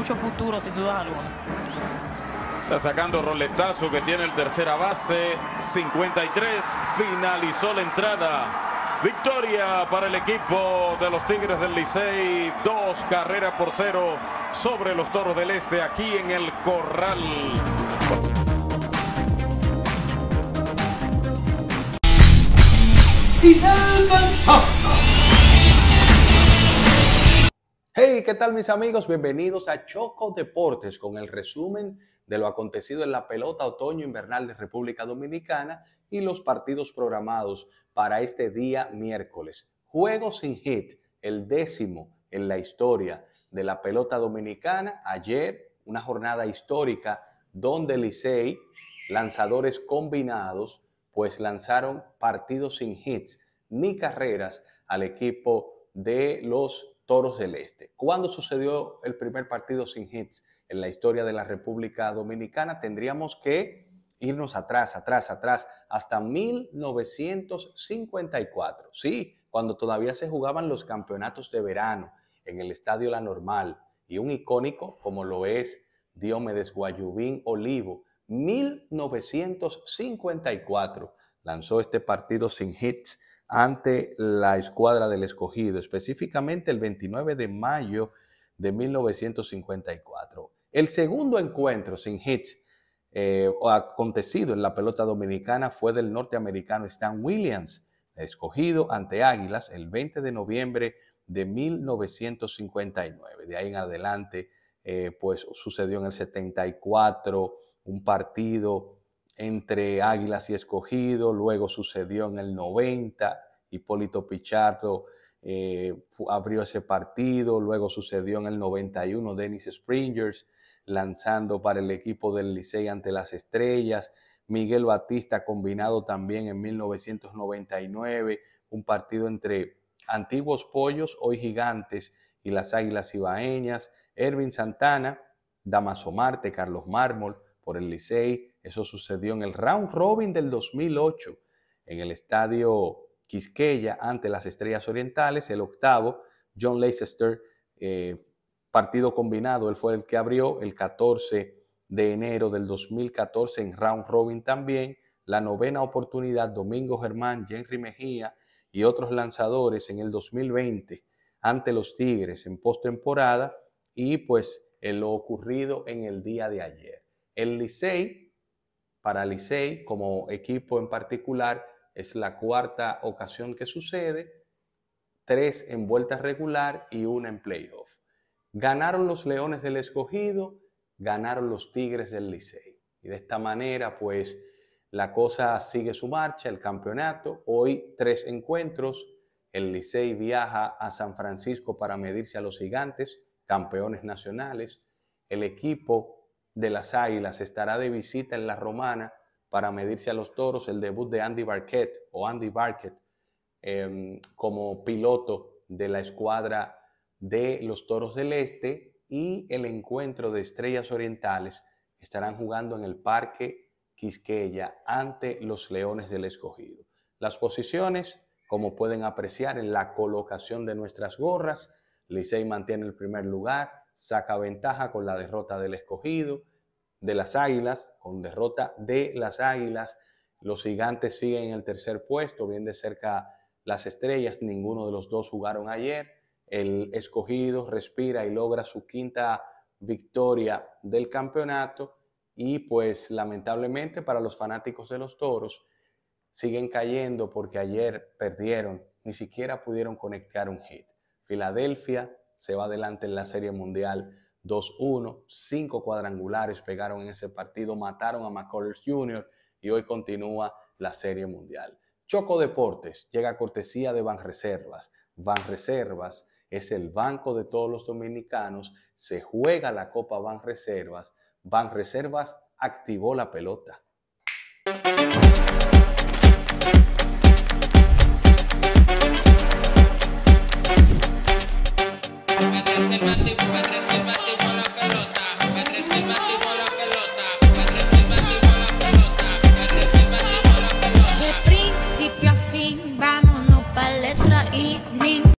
mucho futuro, sin duda alguna. Está sacando roletazo que tiene el tercera base. 53. Finalizó la entrada. Victoria para el equipo de los Tigres del Licey. Dos carreras por cero sobre los Toros del Este aquí en el Corral. ¡Final! Hey, ¿qué tal mis amigos? Bienvenidos a Choco Deportes con el resumen de lo acontecido en la pelota otoño-invernal de República Dominicana y los partidos programados para este día miércoles. Juego sin hit, el décimo en la historia de la pelota dominicana. Ayer, una jornada histórica donde Licey, lanzadores combinados, pues lanzaron partidos sin hits ni carreras al equipo de los Toros del Este. ¿Cuándo sucedió el primer partido sin hits en la historia de la República Dominicana? Tendríamos que irnos atrás, atrás, atrás, hasta 1954. Sí, cuando todavía se jugaban los campeonatos de verano en el Estadio La Normal y un icónico como lo es Diomedes Guayubín Olivo, 1954 lanzó este partido sin hits ante la escuadra del escogido, específicamente el 29 de mayo de 1954. El segundo encuentro sin hits eh, acontecido en la pelota dominicana fue del norteamericano Stan Williams, escogido ante Águilas el 20 de noviembre de 1959. De ahí en adelante, eh, pues sucedió en el 74 un partido entre Águilas y Escogido, luego sucedió en el 90, Hipólito Pichardo eh, abrió ese partido, luego sucedió en el 91 Dennis Springers lanzando para el equipo del Licey ante las Estrellas, Miguel Batista combinado también en 1999, un partido entre antiguos pollos, hoy gigantes, y las Águilas Ibaeñas, Erwin Santana, Damaso Marte, Carlos Mármol por el Licey, eso sucedió en el round robin del 2008 en el estadio Quisqueya ante las Estrellas Orientales, el octavo, John Leicester, eh, partido combinado, él fue el que abrió el 14 de enero del 2014 en round robin también, la novena oportunidad, Domingo Germán, Henry Mejía y otros lanzadores en el 2020 ante los Tigres en postemporada y pues en eh, lo ocurrido en el día de ayer. El Licey para Licey, como equipo en particular, es la cuarta ocasión que sucede, tres en vuelta regular y una en playoff. Ganaron los Leones del Escogido, ganaron los Tigres del Licey. Y de esta manera, pues, la cosa sigue su marcha, el campeonato. Hoy tres encuentros. El Licey viaja a San Francisco para medirse a los gigantes, campeones nacionales. El equipo de las Águilas estará de visita en la Romana para medirse a los toros el debut de Andy Barquette o Andy Barquette em, como piloto de la escuadra de los Toros del Este y el encuentro de Estrellas Orientales estarán jugando en el Parque Quisqueya ante los Leones del Escogido. Las posiciones, como pueden apreciar en la colocación de nuestras gorras, Licey mantiene el primer lugar, saca ventaja con la derrota del escogido, de las Águilas, con derrota de las Águilas. Los gigantes siguen en el tercer puesto, bien de cerca las estrellas, ninguno de los dos jugaron ayer. El escogido respira y logra su quinta victoria del campeonato y pues lamentablemente para los fanáticos de los toros siguen cayendo porque ayer perdieron, ni siquiera pudieron conectar un hit. Filadelfia se va adelante en la Serie Mundial 2-1. Cinco cuadrangulares pegaron en ese partido, mataron a McCullers Jr. y hoy continúa la Serie Mundial. Choco Deportes llega a cortesía de Banreservas. Banreservas es el banco de todos los dominicanos. Se juega la Copa Banreservas. Banreservas activó la pelota.